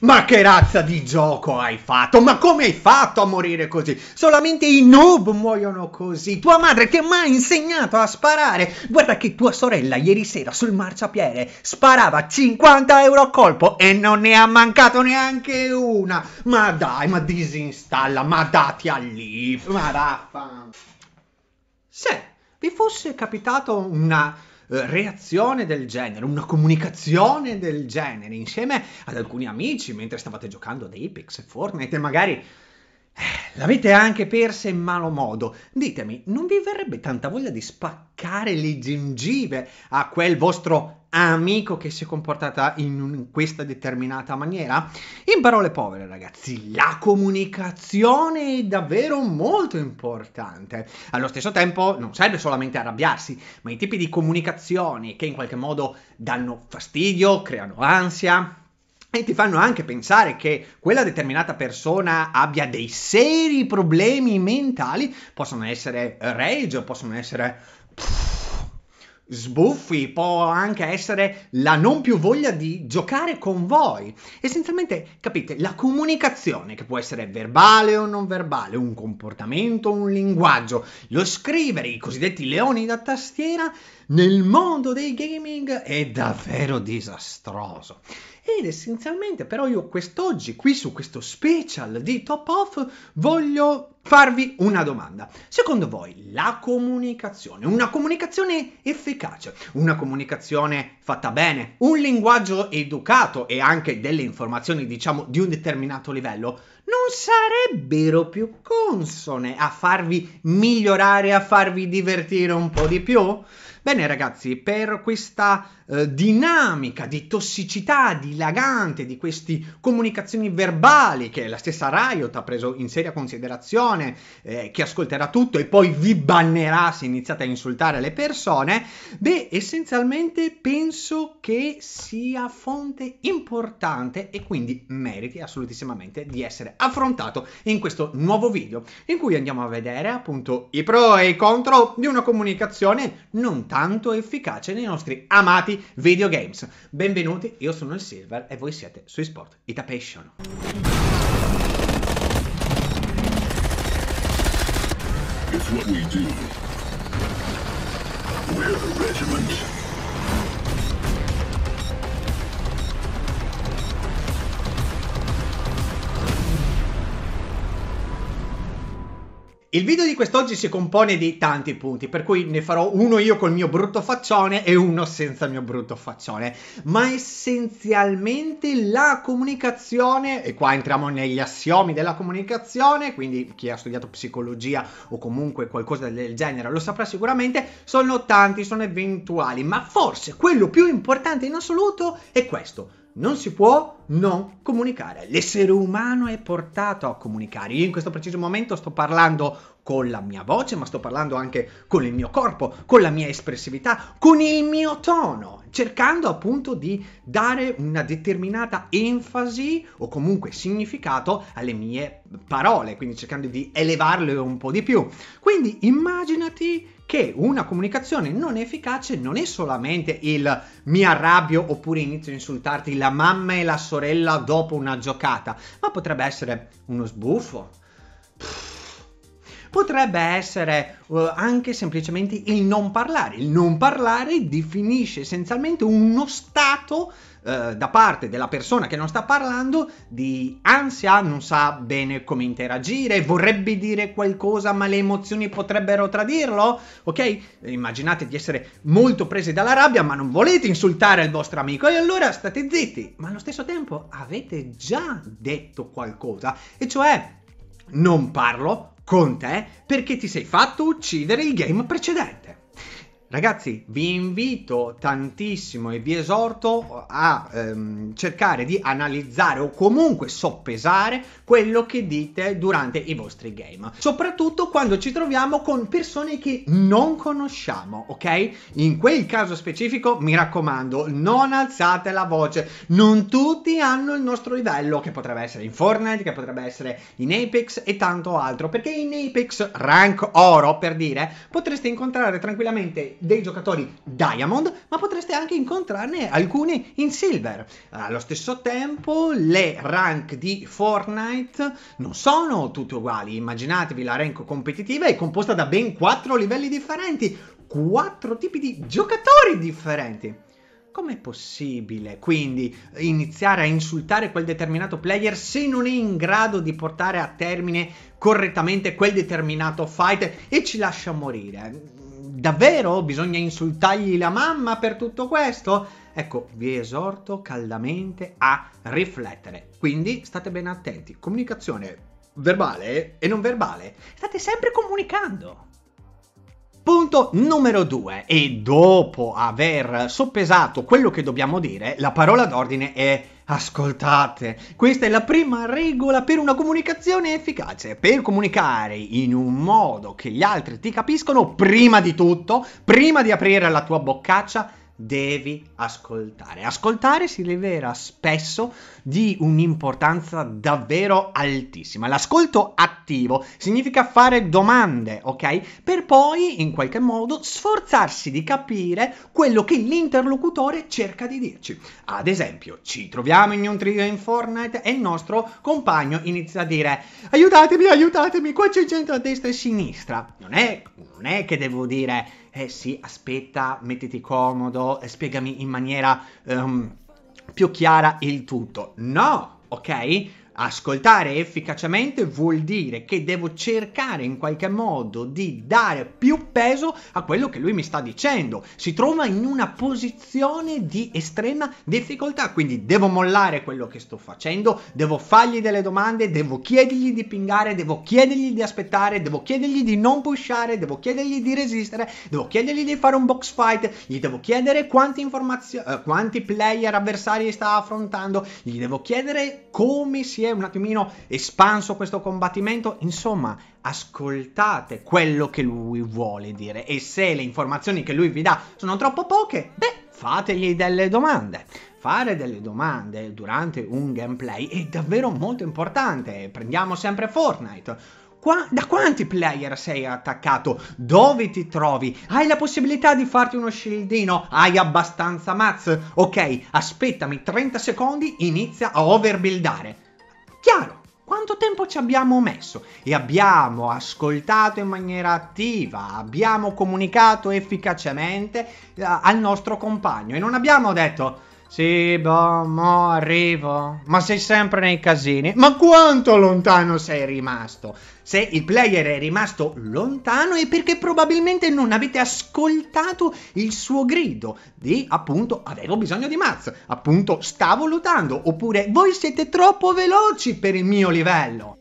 Ma che razza di gioco hai fatto? Ma come hai fatto a morire così? Solamente i noob muoiono così. Tua madre ti ha mai insegnato a sparare? Guarda che tua sorella ieri sera sul marciapiede sparava 50 euro a colpo e non ne ha mancato neanche una. Ma dai, ma disinstalla, ma dati all'if, ma vaffanculo. Se vi fosse capitato una eh, reazione del genere, una comunicazione del genere insieme ad alcuni amici mentre stavate giocando ad Apex, Fortnite e magari L'avete anche persa in malo modo. Ditemi, non vi verrebbe tanta voglia di spaccare le gengive a quel vostro amico che si è comportata in un, questa determinata maniera? In parole povere, ragazzi, la comunicazione è davvero molto importante. Allo stesso tempo, non serve solamente arrabbiarsi, ma i tipi di comunicazioni che in qualche modo danno fastidio, creano ansia, e ti fanno anche pensare che quella determinata persona abbia dei seri problemi mentali, possono essere rage, possono essere sbuffi, può anche essere la non più voglia di giocare con voi. Essenzialmente, capite, la comunicazione, che può essere verbale o non verbale, un comportamento, un linguaggio, lo scrivere, i cosiddetti leoni da tastiera, nel mondo dei gaming è davvero disastroso. Ed essenzialmente però io quest'oggi, qui su questo special di Top Off, voglio farvi una domanda. Secondo voi la comunicazione, una comunicazione efficace, una comunicazione fatta bene, un linguaggio educato e anche delle informazioni, diciamo, di un determinato livello, non sarebbero più consone a farvi migliorare, a farvi divertire un po' di più? Bene ragazzi, per questa eh, dinamica di tossicità dilagante di queste comunicazioni verbali che la stessa Riot ha preso in seria considerazione, persone, eh, che ascolterà tutto e poi vi bannerà se iniziate a insultare le persone, beh, essenzialmente penso che sia fonte importante e quindi meriti assolutissimamente di essere affrontato in questo nuovo video in cui andiamo a vedere appunto i pro e i contro di una comunicazione non tanto efficace nei nostri amati videogames. Benvenuti, io sono il Silver e voi siete su Sport Itapation. what we do. We're the regiment. Il video di quest'oggi si compone di tanti punti, per cui ne farò uno io col mio brutto faccione e uno senza il mio brutto faccione, ma essenzialmente la comunicazione, e qua entriamo negli assiomi della comunicazione, quindi chi ha studiato psicologia o comunque qualcosa del genere lo saprà sicuramente, sono tanti, sono eventuali, ma forse quello più importante in assoluto è questo, non si può non comunicare. L'essere umano è portato a comunicare. Io in questo preciso momento sto parlando con la mia voce, ma sto parlando anche con il mio corpo, con la mia espressività, con il mio tono cercando appunto di dare una determinata enfasi o comunque significato alle mie parole, quindi cercando di elevarle un po' di più. Quindi immaginati che una comunicazione non efficace non è solamente il mi arrabbio oppure inizio a insultarti la mamma e la sorella dopo una giocata, ma potrebbe essere uno sbuffo. Pff potrebbe essere uh, anche semplicemente il non parlare. Il non parlare definisce essenzialmente uno stato eh, da parte della persona che non sta parlando di ansia, non sa bene come interagire, vorrebbe dire qualcosa ma le emozioni potrebbero tradirlo, ok? Immaginate di essere molto presi dalla rabbia ma non volete insultare il vostro amico e allora state zitti, ma allo stesso tempo avete già detto qualcosa, e cioè non parlo conta, eh, perché ti sei fatto uccidere il game precedente. Ragazzi, vi invito tantissimo e vi esorto a ehm, cercare di analizzare o comunque soppesare quello che dite durante i vostri game, soprattutto quando ci troviamo con persone che non conosciamo, ok? In quel caso specifico, mi raccomando, non alzate la voce, non tutti hanno il nostro livello, che potrebbe essere in Fortnite, che potrebbe essere in Apex e tanto altro, perché in Apex Rank Oro, per dire, potreste incontrare tranquillamente dei giocatori Diamond, ma potreste anche incontrarne alcuni in Silver. Allo stesso tempo, le rank di Fortnite non sono tutte uguali. Immaginatevi la rank competitiva è composta da ben 4 livelli differenti, 4 tipi di giocatori differenti com'è possibile quindi iniziare a insultare quel determinato player se non è in grado di portare a termine correttamente quel determinato fight e ci lascia morire? Davvero bisogna insultargli la mamma per tutto questo? Ecco, vi esorto caldamente a riflettere. Quindi state ben attenti. Comunicazione verbale e non verbale. State sempre comunicando. Punto numero due. E dopo aver soppesato quello che dobbiamo dire, la parola d'ordine è Ascoltate, questa è la prima regola per una comunicazione efficace. Per comunicare in un modo che gli altri ti capiscono, prima di tutto, prima di aprire la tua boccaccia, devi ascoltare. Ascoltare si rivela spesso di un'importanza davvero altissima. L'ascolto attivo significa fare domande, ok? Per poi in qualche modo sforzarsi di capire quello che l'interlocutore cerca di dirci. Ad esempio, ci troviamo in un trio in Fortnite e il nostro compagno inizia a dire "Aiutatemi, aiutatemi, qua c'è gente a destra e a sinistra". Non è non è che devo dire eh sì, aspetta, mettiti comodo, spiegami in maniera um, più chiara il tutto. No, ok? Ascoltare efficacemente vuol dire che devo cercare in qualche modo di dare più peso a quello che lui mi sta dicendo. Si trova in una posizione di estrema difficoltà, quindi devo mollare quello che sto facendo, devo fargli delle domande, devo chiedergli di pingare, devo chiedergli di aspettare, devo chiedergli di non pushare, devo chiedergli di resistere, devo chiedergli di fare un box fight, gli devo chiedere quante informazioni, eh, quanti player avversari sta affrontando, gli devo chiedere come si è è un attimino espanso questo combattimento, insomma ascoltate quello che lui vuole dire e se le informazioni che lui vi dà sono troppo poche, beh fategli delle domande. Fare delle domande durante un gameplay è davvero molto importante, prendiamo sempre Fortnite da quanti player sei attaccato? Dove ti trovi? Hai la possibilità di farti uno shieldino? Hai abbastanza mazz? Ok, aspettami 30 secondi, inizia a overbuildare. Chiaro, quanto tempo ci abbiamo messo e abbiamo ascoltato in maniera attiva, abbiamo comunicato efficacemente eh, al nostro compagno e non abbiamo detto sì, boh, mo arrivo. Ma sei sempre nei casini. Ma quanto lontano sei rimasto? Se il player è rimasto lontano è perché probabilmente non avete ascoltato il suo grido di appunto avevo bisogno di mazzo, appunto stavo lutando, oppure voi siete troppo veloci per il mio livello.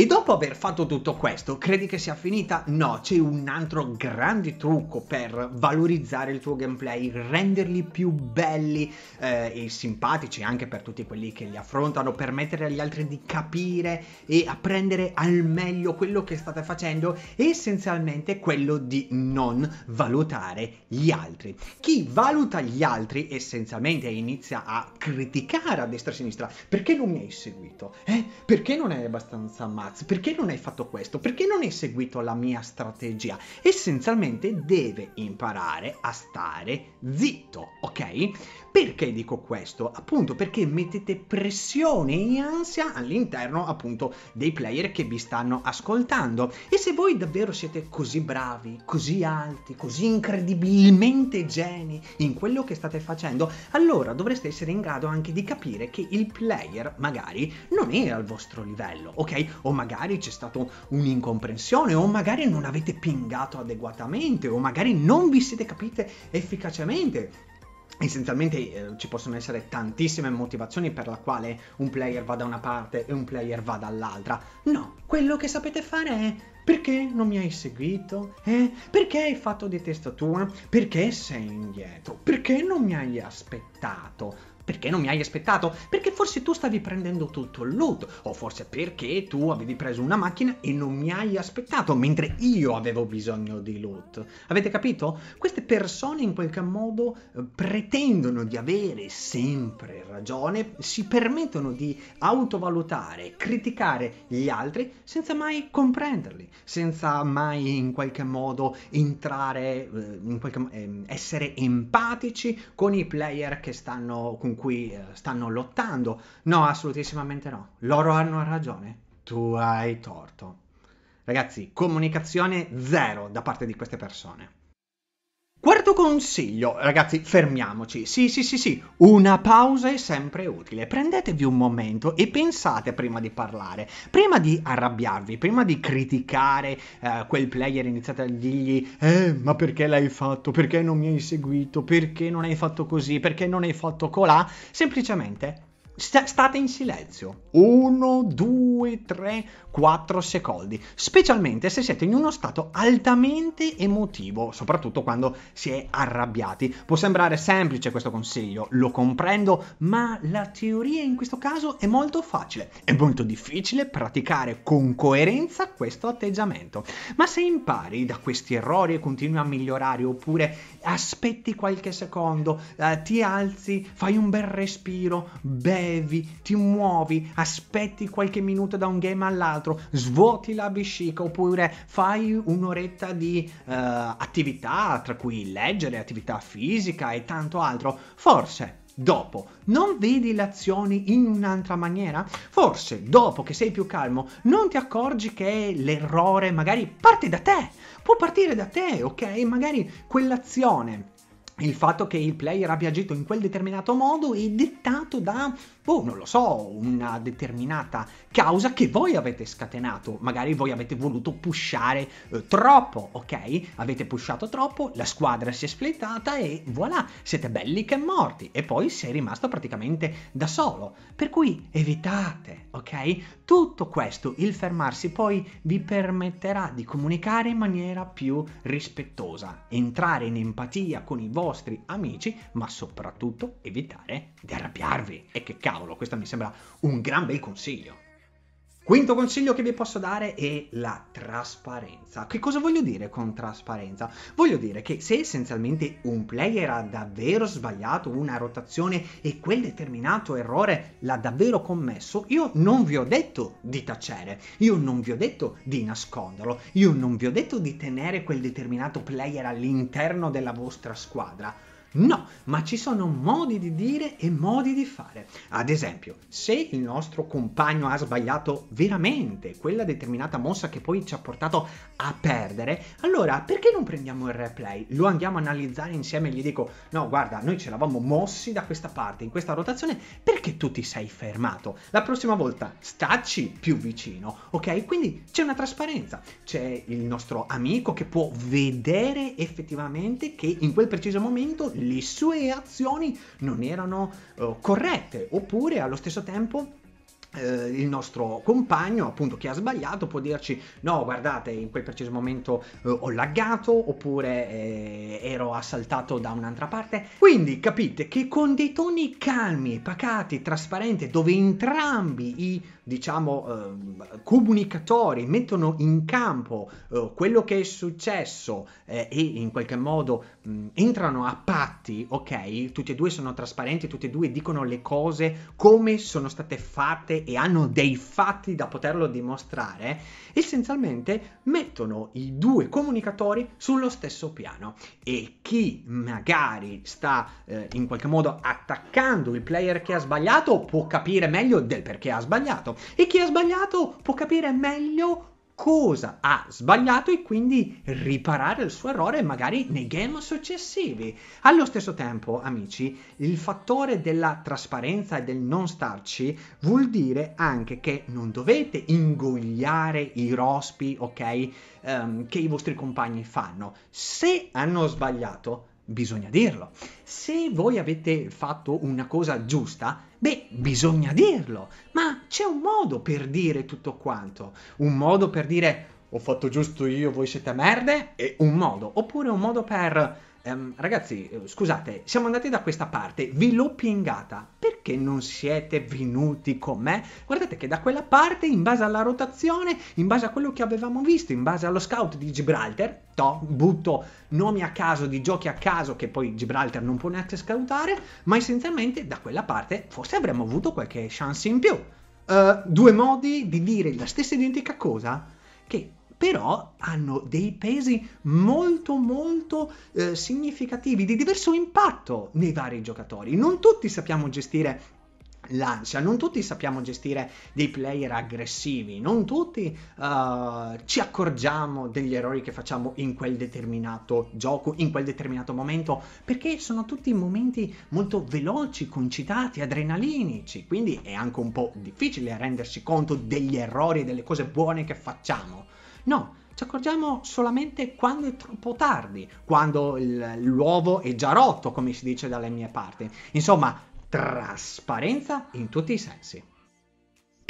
E dopo aver fatto tutto questo, credi che sia finita? No, c'è un altro grande trucco per valorizzare il tuo gameplay, renderli più belli eh, e simpatici anche per tutti quelli che li affrontano, permettere agli altri di capire e apprendere al meglio quello che state facendo e essenzialmente quello di non valutare gli altri. Chi valuta gli altri essenzialmente inizia a criticare a destra e a sinistra perché non mi hai seguito? Eh? Perché non è abbastanza male? cazzo, perché non hai fatto questo? Perché non hai seguito la mia strategia? Essenzialmente deve imparare a stare zitto, ok? Perché dico questo? Appunto perché mettete pressione e ansia all'interno appunto dei player che vi stanno ascoltando. E se voi davvero siete così bravi, così alti, così incredibilmente geni in quello che state facendo, allora dovreste essere in grado anche di capire che il player magari non era al vostro livello, ok? O o magari c'è stata un'incomprensione, o magari non avete pingato adeguatamente, o magari non vi siete capite efficacemente. Essenzialmente eh, ci possono essere tantissime motivazioni per la quale un player va da una parte e un player va dall'altra. No, quello che sapete fare è perché non mi hai seguito? Eh? Perché hai fatto di testa tua? Perché sei indietro? Perché non mi hai aspettato? Perché non mi hai aspettato? Perché forse tu stavi prendendo tutto il loot, o forse perché tu avevi preso una macchina e non mi hai aspettato, mentre io avevo bisogno di loot. Avete capito? Queste persone in qualche modo eh, pretendono di avere sempre ragione, si permettono di autovalutare, criticare gli altri senza mai comprenderli, senza mai in qualche modo entrare, eh, in qualche, ehm, essere empatici con i player che stanno con cui eh, stanno lottando. No, assolutissimamente no. Loro hanno ragione, tu hai torto. Ragazzi, comunicazione zero da parte di queste persone. Quarto consiglio, ragazzi, fermiamoci. Sì, sì, sì, sì, una pausa è sempre utile. Prendetevi un momento e pensate prima di parlare, prima di arrabbiarvi, prima di criticare eh, quel player, iniziate a dirgli "Eh, ma perché l'hai fatto? Perché non mi hai seguito? Perché non hai fatto così? Perché non hai fatto colà?". Semplicemente state in silenzio. 1, 2, 3, 4 secondi. Specialmente se siete in uno stato altamente emotivo, soprattutto quando si è arrabbiati. Può sembrare semplice questo consiglio, lo comprendo, ma la teoria in questo caso è molto facile. È molto difficile praticare con coerenza questo atteggiamento. Ma se impari da questi errori e continui a migliorare, oppure aspetti qualche secondo, eh, ti alzi, fai un bel respiro, bello bevi, ti muovi, aspetti qualche minuto da un game all'altro, svuoti la vescica oppure fai un'oretta di uh, attività, tra cui leggere, attività fisica e tanto altro, forse dopo non vedi le azioni in un'altra maniera? Forse dopo che sei più calmo non ti accorgi che l'errore magari parte da te, può partire da te, ok? Magari quell'azione il fatto che il player abbia agito in quel determinato modo è dettato da boh, non lo so, una determinata causa che voi avete scatenato, magari voi avete voluto pushare eh, troppo, ok? Avete pushato troppo, la squadra si è splittata e voilà, siete belli che morti e poi sei rimasto praticamente da solo. Per cui evitate, ok? Tutto questo, il fermarsi poi vi permetterà di comunicare in maniera più rispettosa, entrare in empatia con i vostri amici, ma soprattutto evitare di arrabbiarvi. E che cazzo cavolo, questo mi sembra un gran bel consiglio. Quinto consiglio che vi posso dare è la trasparenza. Che cosa voglio dire con trasparenza? Voglio dire che se essenzialmente un player ha davvero sbagliato una rotazione e quel determinato errore l'ha davvero commesso, io non vi ho detto di tacere, io non vi ho detto di nasconderlo, io non vi ho detto di tenere quel determinato player all'interno della vostra squadra No, ma ci sono modi di dire e modi di fare. Ad esempio, se il nostro compagno ha sbagliato veramente quella determinata mossa che poi ci ha portato a perdere, allora perché non prendiamo il replay? Lo andiamo a analizzare insieme e gli dico, no guarda, noi ce l'avamo mossi da questa parte, in questa rotazione, perché tu ti sei fermato? La prossima volta stacci più vicino, ok? Quindi c'è una trasparenza, c'è il nostro amico che può vedere effettivamente che in quel preciso momento le sue azioni non erano uh, corrette, oppure allo stesso tempo eh, il nostro compagno, appunto, che ha sbagliato, può dirci: No, guardate, in quel preciso momento eh, ho laggato oppure eh, ero assaltato da un'altra parte. Quindi capite che con dei toni calmi, pacati, trasparenti, dove entrambi i diciamo ehm, comunicatori mettono in campo eh, quello che è successo eh, e in qualche modo mh, entrano a patti, ok? Tutti e due sono trasparenti, tutti e due dicono le cose come sono state fatte e hanno dei fatti da poterlo dimostrare, essenzialmente mettono i due comunicatori sullo stesso piano e chi magari sta eh, in qualche modo attaccando il player che ha sbagliato può capire meglio del perché ha sbagliato e chi ha sbagliato può capire meglio cosa ha sbagliato e quindi riparare il suo errore magari nei game successivi. Allo stesso tempo, amici, il fattore della trasparenza e del non starci vuol dire anche che non dovete ingoiare i rospi, ok, um, che i vostri compagni fanno. Se hanno sbagliato, bisogna dirlo. Se voi avete fatto una cosa giusta, beh, bisogna dirlo. Ma c'è un modo per dire tutto quanto. Un modo per dire ho fatto giusto io, voi siete merde, e un modo. Oppure un modo per ehm, ragazzi, eh, scusate, siamo andati da questa parte, vi l'ho pingata, perché non siete venuti con me? Guardate che da quella parte, in base alla rotazione, in base a quello che avevamo visto, in base allo scout di Gibraltar, to, butto nomi a caso di giochi a caso che poi Gibraltar non può neanche scoutare, ma essenzialmente da quella parte forse avremmo avuto qualche chance in più. Uh, due modi di dire la stessa identica cosa che però hanno dei pesi molto molto eh, significativi, di diverso impatto nei vari giocatori. Non tutti sappiamo gestire l'ansia, non tutti sappiamo gestire dei player aggressivi, non tutti uh, ci accorgiamo degli errori che facciamo in quel determinato gioco, in quel determinato momento, perché sono tutti momenti molto veloci, concitati, adrenalinici, quindi è anche un po' difficile rendersi conto degli errori e delle cose buone che facciamo No, ci accorgiamo solamente quando è troppo tardi, quando il, l'uovo è già rotto, come si dice dalle mie parti. Insomma, trasparenza in tutti i sensi.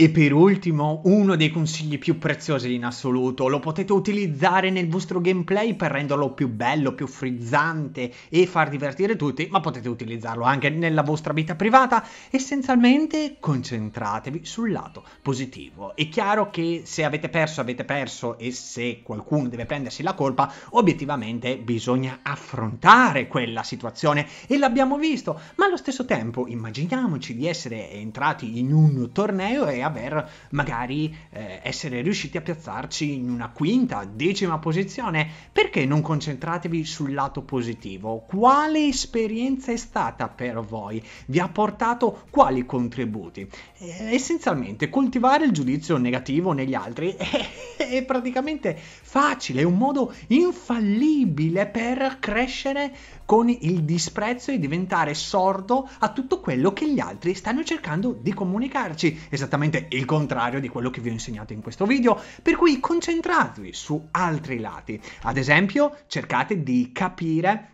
E per ultimo, uno dei consigli più preziosi in assoluto, lo potete utilizzare nel vostro gameplay per renderlo più bello, più frizzante e far divertire tutti, ma potete utilizzarlo anche nella vostra vita privata. Essenzialmente concentratevi sul lato positivo. È chiaro che se avete perso, avete perso e se qualcuno deve prendersi la colpa, obiettivamente bisogna affrontare quella situazione e l'abbiamo visto, ma allo stesso tempo immaginiamoci di essere entrati in un torneo e per magari eh, essere riusciti a piazzarci in una quinta, decima posizione, perché non concentratevi sul lato positivo? Quale esperienza è stata per voi? Vi ha portato quali contributi? Eh, essenzialmente coltivare il giudizio negativo negli altri è, è praticamente facile, è un modo infallibile per crescere con il disprezzo e diventare sordo a tutto quello che gli altri stanno cercando di comunicarci, esattamente il contrario di quello che vi ho insegnato in questo video, per cui concentratevi su altri lati, ad esempio cercate di capire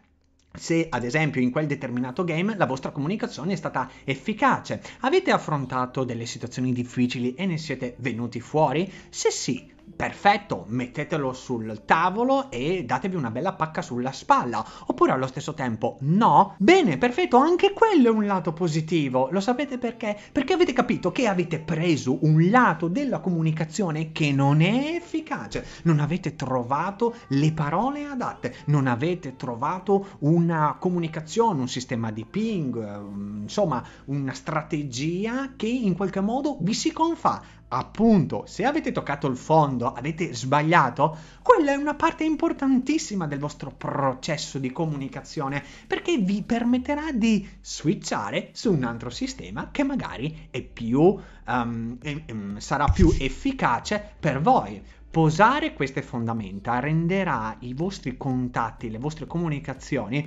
se ad esempio in quel determinato game la vostra comunicazione è stata efficace, avete affrontato delle situazioni difficili e ne siete venuti fuori? Se sì, perfetto, mettetelo sul tavolo e datevi una bella pacca sulla spalla. Oppure allo stesso tempo, no? Bene, perfetto, anche quello è un lato positivo. Lo sapete perché? Perché avete capito che avete preso un lato della comunicazione che non è efficace. Non avete trovato le parole adatte, non avete trovato una comunicazione, un sistema di ping, ehm, insomma, una strategia che in qualche modo vi si confà appunto, se avete toccato il fondo, avete sbagliato, quella è una parte importantissima del vostro processo di comunicazione perché vi permetterà di switchare su un altro sistema che magari è più, um, è, um, sarà più efficace per voi. Posare queste fondamenta renderà i vostri contatti, le vostre comunicazioni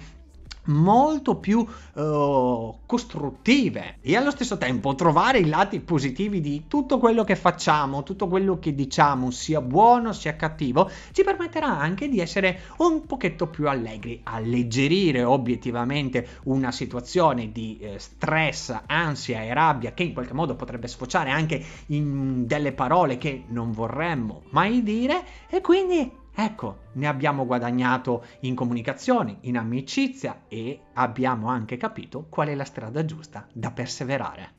molto più uh, costruttive e allo stesso tempo trovare i lati positivi di tutto quello che facciamo, tutto quello che diciamo, sia buono sia cattivo, ci permetterà anche di essere un pochetto più allegri, alleggerire obiettivamente una situazione di eh, stress, ansia e rabbia che in qualche modo potrebbe sfociare anche in delle parole che non vorremmo mai dire e quindi Ecco, ne abbiamo guadagnato in comunicazione, in amicizia e abbiamo anche capito qual è la strada giusta da perseverare.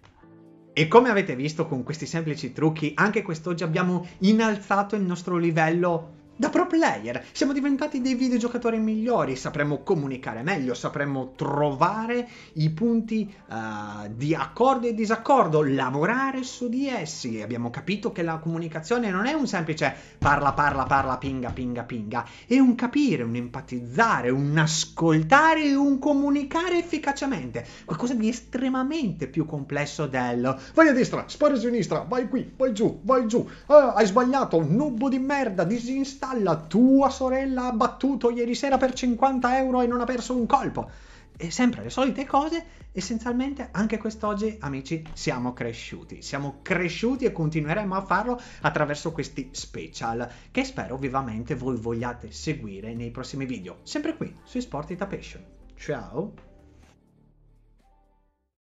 E come avete visto con questi semplici trucchi, anche quest'oggi abbiamo innalzato il nostro livello da pro player, siamo diventati dei videogiocatori migliori, sapremo comunicare meglio, sapremo trovare i punti uh, di accordo e disaccordo, lavorare su di essi. Abbiamo capito che la comunicazione non è un semplice parla, parla, parla, pinga, pinga, pinga, è un capire, un empatizzare, un ascoltare e un comunicare efficacemente, qualcosa di estremamente più complesso del vai a destra, spari a sinistra, vai qui, vai giù, vai giù, ah, hai sbagliato, nubo di merda, disinstalla Salla, tua sorella ha battuto ieri sera per 50 euro e non ha perso un colpo. E sempre le solite cose, essenzialmente anche quest'oggi, amici, siamo cresciuti. Siamo cresciuti e continueremo a farlo attraverso questi special, che spero vivamente voi vogliate seguire nei prossimi video, sempre qui su Sport Itapation. Ciao!